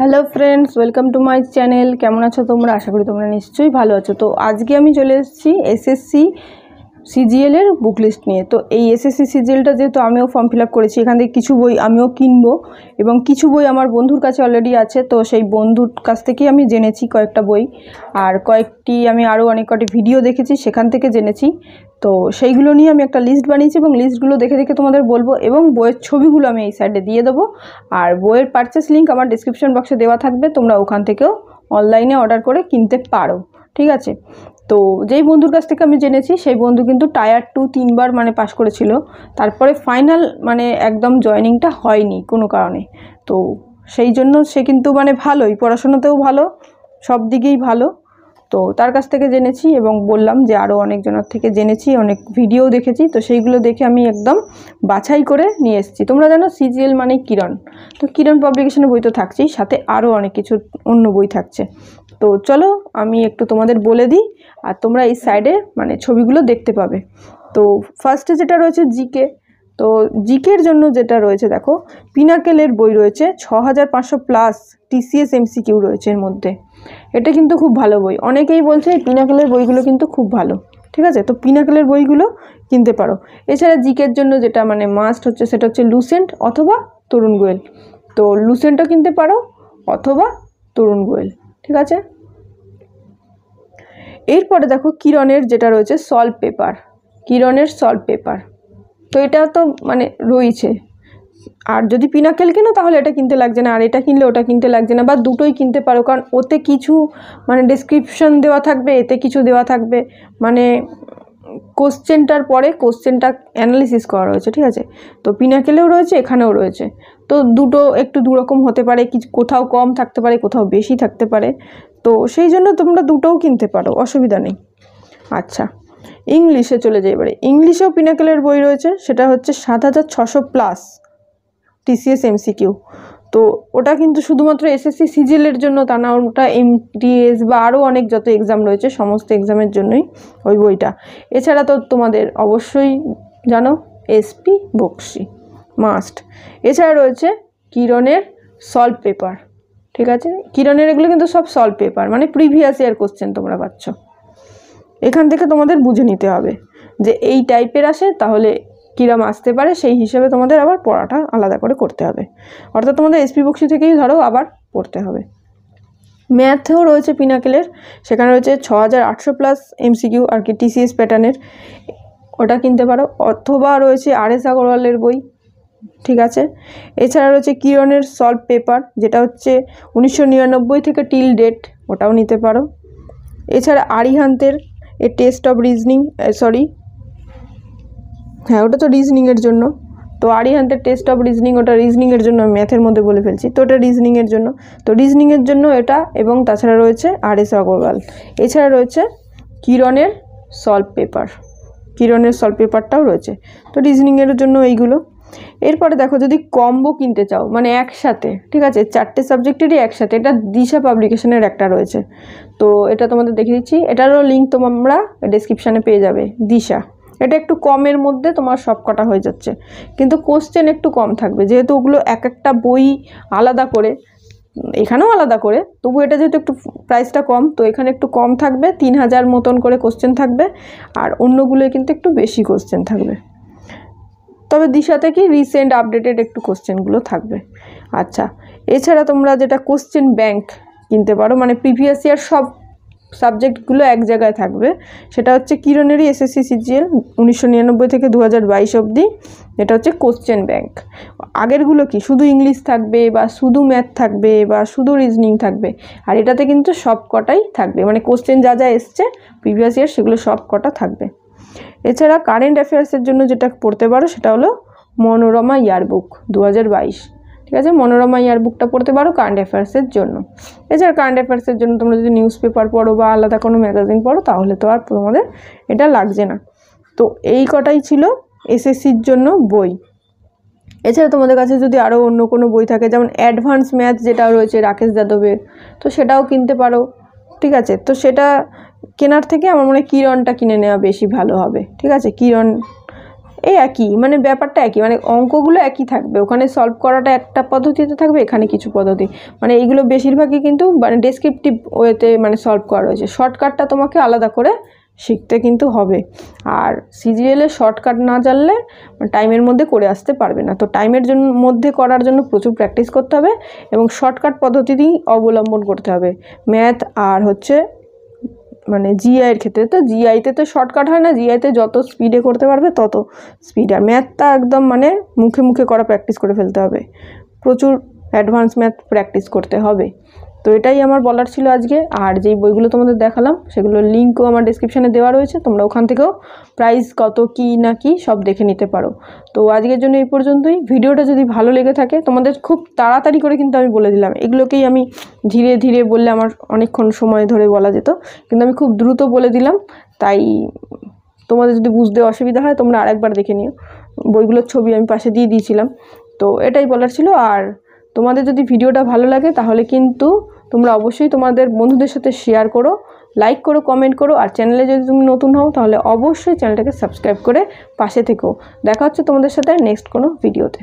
hello friends welcome to my channel কেমন আছো তোমরা আশা করি তোমরা নিশ্চয়ই ভালো আছো তো আজকে আমি চলে এসেছি এসএসসি সিজিএলের বুক লিস্ট নিয়ে তো এই এসএসসি সিজিএলটা যেহেতু আমিও ফর্ম ফিল করেছি এখান থেকে কিছু বই আমিও কিনবো এবং কিছু বই আমার বন্ধুর কাছে অলরেডি আছে তো সেই বন্ধুর কাছ থেকেই আমি জেনেছি কয়েকটা বই আর কয়েকটি আমি আরও অনেক কটি ভিডিও দেখেছি সেখান থেকে জেনেছি তো সেইগুলো নিয়ে আমি একটা লিস্ট বানিয়েছি এবং লিস্টগুলো দেখে দেখে তোমাদের বলবো এবং বইয়ের ছবিগুলো আমি এই সাইডে দিয়ে দেবো আর বইয়ের পারচেস লিঙ্ক আমার ডিসক্রিপশন বক্সে দেওয়া থাকবে তোমরা ওখান থেকেও অনলাইনে অর্ডার করে কিনতে পারো ঠিক আছে তো যেই বন্ধুর কাছ থেকে আমি জেনেছি সেই বন্ধু কিন্তু টায়ার টু তিনবার মানে পাশ করেছিল তারপরে ফাইনাল মানে একদম জয়নিংটা হয়নি কোনো কারণে তো সেই জন্য সে কিন্তু মানে ভালোই পড়াশোনাতেও ভালো সব দিকেই ভালো তো তার কাছ থেকে জেনেছি এবং বললাম যে আরও অনেকজনের থেকে জেনেছি অনেক ভিডিও দেখেছি তো সেইগুলো দেখে আমি একদম বাছাই করে নিয়ে এসেছি তোমরা জানো সিজিএল মানে কিরণ তো কিরণ পাবলিকেশনের বই তো থাকছেই সাথে আরও অনেক কিছু অন্য বই থাকছে তো চলো আমি একটু তোমাদের বলে দিই আর তোমরা এই সাইডে মানে ছবিগুলো দেখতে পাবে তো ফার্স্টে যেটা রয়েছে জিকে তো জিকের জন্য যেটা রয়েছে দেখো পিনাকেলের বই রয়েছে ছ হাজার পাঁচশো প্লাস টিসিএস এমসিকিউ রয়েছে এর মধ্যে এটা কিন্তু খুব ভালো বই অনেকেই বলছে এই পিনাকেলের বইগুলো কিন্তু খুব ভালো ঠিক আছে তো পিনাকেলের বইগুলো কিনতে পারো এছাড়া জিকের জন্য যেটা মানে মাস্ট হচ্ছে সেটা হচ্ছে লুসেন্ট অথবা তরুণ গোয়েল তো লুসেন্টও কিনতে পারো অথবা তরুণ গোয়েল ঠিক আছে এরপরে দেখো কিরণের যেটা রয়েছে সল্ট পেপার কিরণের সল্ট পেপার তো এটা তো মানে রয়েছে আর যদি পিনাকেল কেনো তাহলে এটা কিনতে লাগছে না আর এটা কিনলে ওটা কিনতে লাগছে না বা দুটোই কিনতে পারো কারণ ওতে কিছু মানে ডিসক্রিপশন দেওয়া থাকবে এতে কিছু দেওয়া থাকবে মানে কোশ্চেনটার পরে কোশ্চেনটা অ্যানালিসিস করা রয়েছে ঠিক আছে তো পিনাকেলেও রয়েছে এখানেও রয়েছে তো দুটো একটু দুরকম হতে পারে কি কোথাও কম থাকতে পারে কোথাও বেশি থাকতে পারে তো সেই জন্য তোমরা দুটোও কিনতে পারো অসুবিধা নেই আচ্ছা ইংলিশে চলে যাই এবারে ইংলিশেও পিনাকেলের বই রয়েছে সেটা হচ্ছে সাত হাজার ছশো প্লাস টিসিএস এমসিকিউ তো ওটা কিন্তু শুধুমাত্র এসএসসি সিজিলের জন্য তা না ওটা এমটিএস বা আরও অনেক যত এক্সাম রয়েছে সমস্ত এক্সামের জন্যই ওই বইটা এছাড়া তো তোমাদের অবশ্যই জানো এসপি বক্সি মাস্ট এছাড়া রয়েছে কিরণের সলভ পেপার ঠিক আছে কিরণের এগুলো কিন্তু সব সলভ পেপার মানে প্রিভিয়াস ইয়ার কোশ্চেন তোমরা পাচ্ছ এখান থেকে তোমাদের বুঝে নিতে হবে যে এই টাইপের আসে তাহলে কীরম আসতে পারে সেই হিসেবে তোমাদের আবার পড়াটা আলাদা করে করতে হবে অর্থাৎ তোমাদের এসপি বক্সি থেকেই ধরো আবার পড়তে হবে ম্যাথেও রয়েছে পিনাকেলের সেখানে রয়েছে ছ হাজার আটশো প্লাস এমসিকিউ আর কি টিসিএস প্যাটার্নের ওটা কিনতে পারো অথবা রয়েছে আর এস আগরওয়ালের বই ঠিক আছে এছাড়া রয়েছে কিরণের সলভ পেপার যেটা হচ্ছে উনিশশো নিরানব্বই থেকে টিল ডেট ওটাও নিতে পারো এছাড়া আরিহান্তের a test of reasoning sorry হ্যাঁ ওটা তো রিজনিংয়ের জন্য তো আরি হান্টের টেস্ট অফ রিজনিং ওটা রিজনিংয়ের জন্য আমি ম্যাথের মধ্যে বলে ফেলছি তো ওটা রিজনিংয়ের জন্য তো রিজনিংয়ের জন্য এটা এবং তাছাড়া রয়েছে আর এস আগরওয়াল এছাড়া রয়েছে কিরণের সল্ভ পেপার কিরণের সল্ভ পেপারটাও রয়েছে তো রিজনিংয়ের জন্য এইগুলো এরপরে দেখো যদি কম্বো কিনতে চাও মানে একসাথে ঠিক আছে চারটে সাবজেক্টেরই একসাথে এটা দিশা পাবলিকেশনের একটা রয়েছে তো এটা তোমাদের দেখে দিচ্ছি এটারও লিঙ্ক তোমরা ডিসক্রিপশানে পেয়ে যাবে দিশা এটা একটু কমের মধ্যে তোমার সব কটা হয়ে যাচ্ছে কিন্তু কোশ্চেন একটু কম থাকবে যেহেতু ওগুলো এক একটা বই আলাদা করে এখানেও আলাদা করে তবু এটা যেহেতু একটু প্রাইসটা কম তো এখানে একটু কম থাকবে তিন হাজার মতন করে কোশ্চেন থাকবে আর অন্যগুলোয় কিন্তু একটু বেশি কোশ্চেন থাকবে তবে দিশা থেকে রিসেন্ট আপডেটেড একটু কোশ্চেনগুলো থাকবে আচ্ছা এছাড়া তোমরা যেটা কোশ্চেন ব্যাংক কিনতে পারো মানে প্রিভিয়াস ইয়ার সব সাবজেক্টগুলো এক জায়গায় থাকবে সেটা হচ্ছে কিরণেরই এসএসসি সিজিএল উনিশশো নিরানব্বই থেকে দু হাজার বাইশ অবধি এটা হচ্ছে কোশ্চেন ব্যাংক আগেরগুলো কি শুধু ইংলিশ থাকবে বা শুধু ম্যাথ থাকবে বা শুধু রিজনিং থাকবে আর এটাতে কিন্তু সব কটাই থাকবে মানে কোশ্চেন যা যা এসছে প্রিভিয়াস ইয়ার সেগুলো সব কটা থাকবে এছাড়া কারেন্ট অ্যাফেয়ার্সের জন্য যেটা পড়তে পারো সেটা হলো মনোরমা ইয়ারবুক দু ঠিক আছে মনোরমা ইয়ারবুকটা পড়তে পারো কারেন্ট অ্যাফেয়ার্সের জন্য এছাড়া কারেন্ট অ্যাফেয়ার্সের জন্য তোমরা যদি নিউজ পেপার পড়ো বা আলাদা কোনো ম্যাগাজিন পড়ো তাহলে তো আর তোমাদের এটা লাগছে না তো এই কটাই ছিল এসএসসির জন্য বই এছাড়া তোমাদের কাছে যদি আরও অন্য কোনো বই থাকে যেমন অ্যাডভান্স ম্যাথ যেটা রয়েছে রাকেশ যাদবের তো সেটাও কিনতে পারো ঠিক আছে তো সেটা কেনার থেকে আমার মনে হয় কিরণটা কিনে নেওয়া বেশি ভালো হবে ঠিক আছে কিরণ এই একই মানে ব্যাপারটা একই মানে অঙ্কগুলো একই থাকবে ওখানে সলভ করাটা একটা পদ্ধতিতে থাকবে এখানে কিছু পদ্ধতি মানে এইগুলো বেশিরভাগই কিন্তু মানে ডেসক্রিপটিভ ওয়েতে মানে সলভ করা রয়েছে শর্টকাটটা তোমাকে আলাদা করে শিখতে কিন্তু হবে আর সিজিএলে শর্টকাট না জানলে টাইমের মানে মধ্যে করে আসতে পারবে না তো টাইমের জন্য মধ্যে করার জন্য প্রচুর প্র্যাকটিস করতে হবে এবং শর্টকাট পদ্ধতিটি অবলম্বন করতে হবে ম্যাথ আর হচ্ছে মানে জিআইয়ের ক্ষেত্রে তো জিআইতে তো শর্টকাট হয় না জিআইতে যত স্পিডে করতে পারবে তত স্পিড আর ম্যাথটা একদম মানে মুখে মুখে করা প্র্যাকটিস করে ফেলতে হবে প্রচুর অ্যাডভান্স ম্যাথ প্র্যাকটিস করতে হবে তো এটাই আমার বলার ছিল আজকে আর যেই বইগুলো তোমাদের দেখালাম সেগুলোর লিঙ্কও আমার ডিসক্রিপশানে দেওয়া রয়েছে তোমরা ওখান থেকেও প্রাইস কত কি না কি সব দেখে নিতে পারো তো আজকের জন্য এই পর্যন্তই ভিডিওটা যদি ভালো লেগে থাকে তোমাদের খুব তাড়াতাড়ি করে কিন্তু আমি বলে দিলাম এগুলোকেই আমি ধীরে ধীরে বললে আমার অনেকক্ষণ সময় ধরে বলা যেত কিন্তু আমি খুব দ্রুত বলে দিলাম তাই তোমাদের যদি বুঝতে অসুবিধা হয় তোমরা আরেকবার দেখে নিও বইগুলোর ছবি আমি পাশে দিয়ে দিয়েছিলাম তো এটাই বলার ছিল আর তোমাদের যদি ভিডিওটা ভালো লাগে তাহলে কিন্তু তোমরা অবশ্যই তোমাদের বন্ধুদের সাথে শেয়ার করো লাইক করো কমেন্ট করো আর চ্যানেলে যদি তুমি নতুন হও তাহলে অবশ্যই চ্যানেলটাকে সাবস্ক্রাইব করে পাশে থেকো দেখা হচ্ছে তোমাদের সাথে নেক্সট কোনো ভিডিওতে